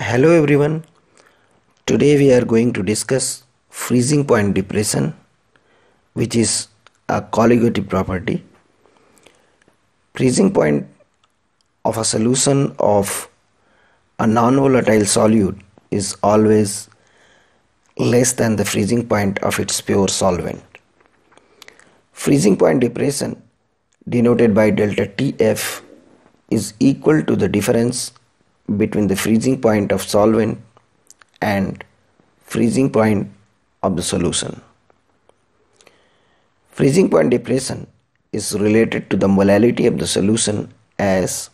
Hello everyone. Today we are going to discuss freezing point depression which is a colligative property. Freezing point of a solution of a non-volatile solute is always less than the freezing point of its pure solvent. Freezing point depression denoted by delta TF is equal to the difference between the freezing point of solvent and freezing point of the solution. Freezing point depression is related to the molality of the solution as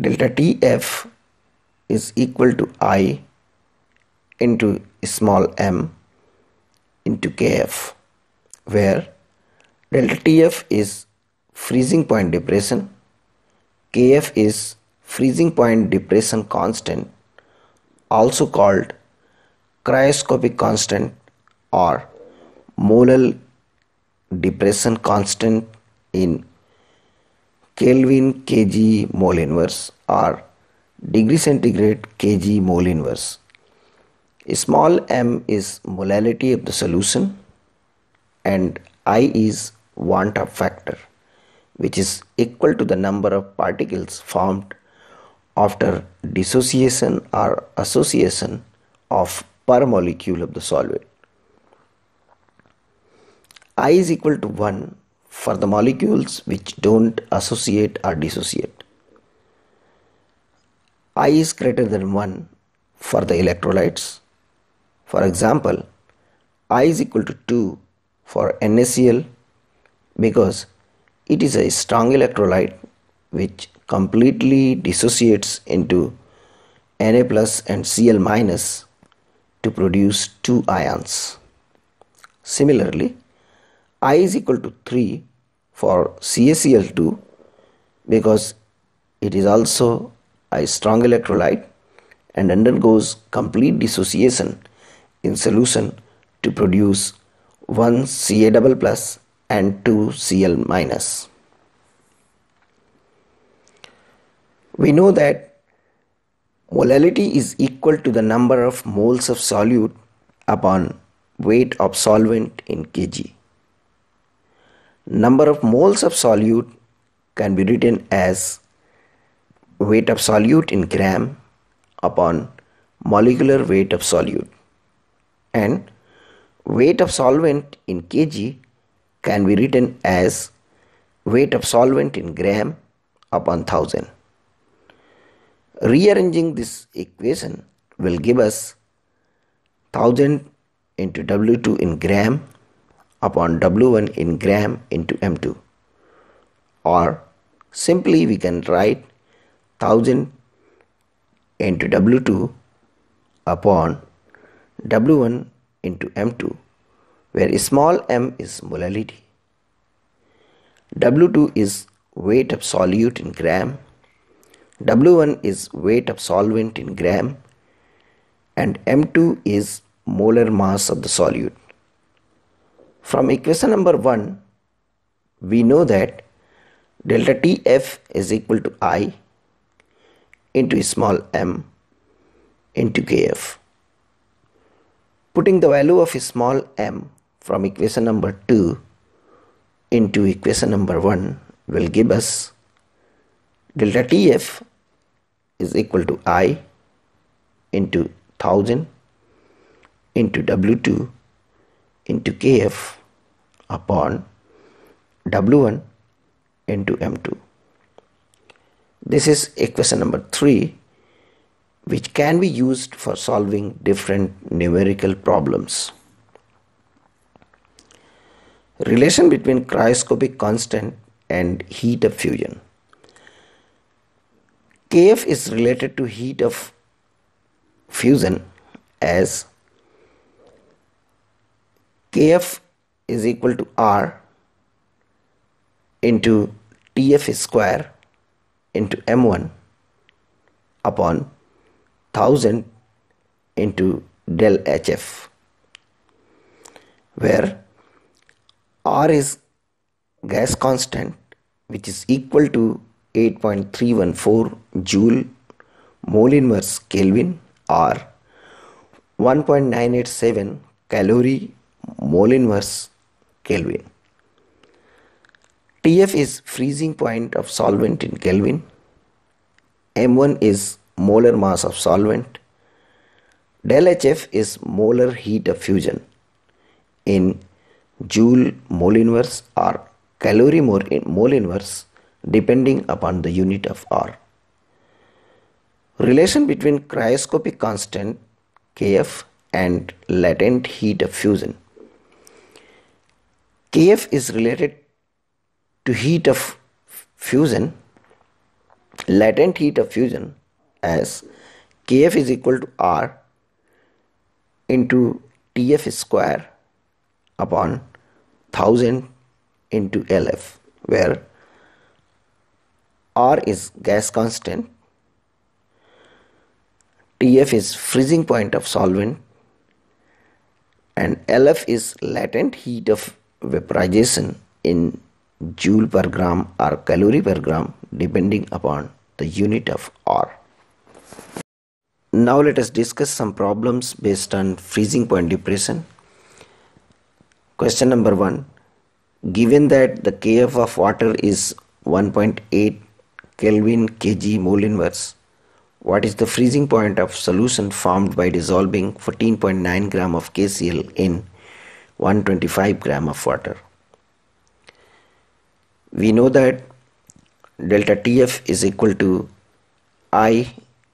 delta Tf is equal to I into small m into Kf where delta Tf is freezing point depression, Kf is freezing point depression constant, also called cryoscopic constant or molar depression constant in Kelvin kg mole inverse or degree centigrade kg mole inverse. Small m is molality of the solution and i is want of factor which is equal to the number of particles formed after dissociation or association of per molecule of the solvent. I is equal to 1 for the molecules which don't associate or dissociate. I is greater than 1 for the electrolytes. For example, I is equal to 2 for NaCl because it is a strong electrolyte which completely dissociates into Na plus and Cl minus to produce two ions. Similarly, I is equal to 3 for CaCl2 because it is also a strong electrolyte and undergoes complete dissociation in solution to produce 1 Ca double plus and 2 Cl minus. We know that molality is equal to the number of moles of solute upon weight of solvent in kg. Number of moles of solute can be written as weight of solute in gram upon molecular weight of solute and weight of solvent in kg can be written as weight of solvent in gram upon 1000. Rearranging this equation will give us 1000 into W2 in gram upon W1 in gram into M2 or simply we can write 1000 into W2 upon W1 into M2 where small m is molality. W2 is weight of solute in gram W1 is weight of solvent in gram and M2 is molar mass of the solute. From equation number 1, we know that delta TF is equal to I into small m into Kf. Putting the value of small m from equation number 2 into equation number 1 will give us delta tf is equal to i into 1000 into w2 into kf upon w1 into m2 this is equation number 3 which can be used for solving different numerical problems relation between cryoscopic constant and heat of fusion KF is related to heat of fusion as KF is equal to R into TF square into M1 upon 1000 into del HF where R is gas constant which is equal to 8.314 joule mole inverse Kelvin or 1.987 calorie mole inverse Kelvin. TF is freezing point of solvent in Kelvin. M1 is molar mass of solvent. Del HF is molar heat of fusion in joule mole inverse or calorie mole inverse depending upon the unit of R. Relation between cryoscopic constant Kf and latent heat of fusion. Kf is related to heat of fusion, latent heat of fusion as Kf is equal to R into Tf square upon 1000 into Lf where R is gas constant, TF is freezing point of solvent, and LF is latent heat of vaporization in joule per gram or calorie per gram depending upon the unit of R. Now let us discuss some problems based on freezing point depression. Question number 1. Given that the KF of water is 1.8 Kelvin kg mole inverse. What is the freezing point of solution formed by dissolving 14.9 gram of KCl in 125 gram of water? We know that delta TF is equal to I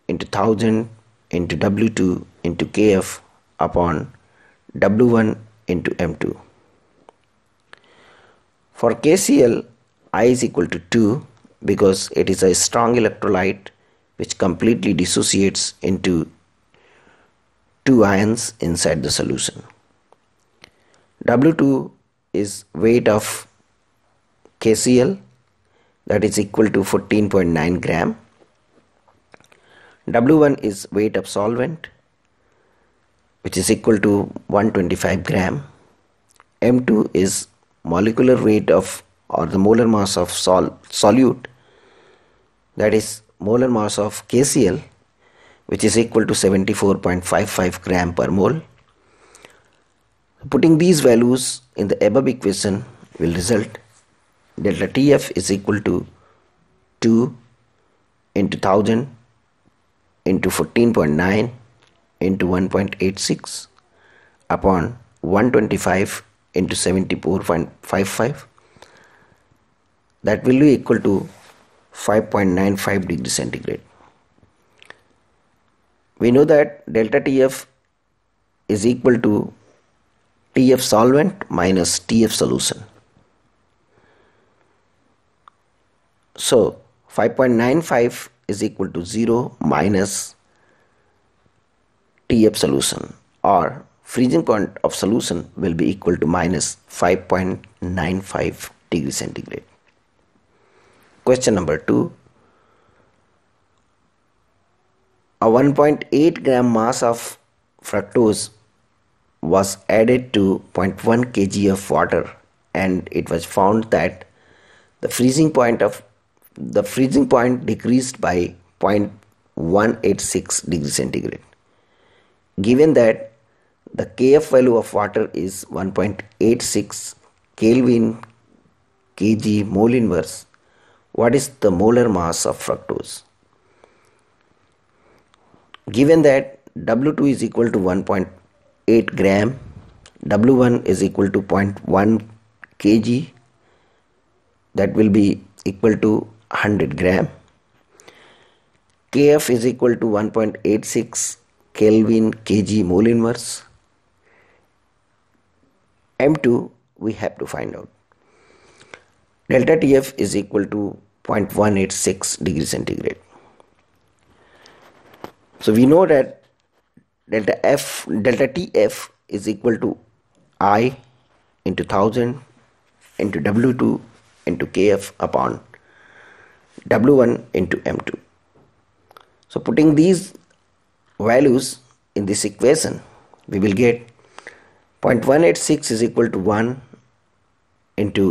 into 1000 into W2 into KF upon W1 into M2. For KCl, I is equal to 2 because it is a strong electrolyte which completely dissociates into two ions inside the solution. W2 is weight of KCl that is equal to 14.9 gram. W1 is weight of solvent which is equal to 125 gram. M2 is molecular weight of or the molar mass of sol solute that is molar mass of KCl which is equal to 74.55 gram per mole. Putting these values in the above equation will result delta TF is equal to 2 into 1000 into 14.9 into 1.86 upon 125 into 74.55 that will be equal to 5.95 degree centigrade. We know that delta TF is equal to TF solvent minus TF solution. So 5.95 is equal to 0 minus TF solution or freezing point of solution will be equal to minus 5.95 degree centigrade. Question number 2 A 1.8 gram mass of fructose was added to 0.1 kg of water and it was found that the freezing point of the freezing point decreased by 0.186 degree centigrade given that the kf value of water is 1.86 kelvin kg mole inverse what is the molar mass of fructose? Given that W2 is equal to 1.8 gram, W1 is equal to 0.1 kg, that will be equal to 100 gram. Kf is equal to 1.86 Kelvin kg mole inverse. M2 we have to find out delta TF is equal to 0.186 degree centigrade. So we know that delta F delta TF is equal to I into 1000 into W2 into KF upon W1 into M2. So putting these values in this equation we will get 0.186 is equal to 1 into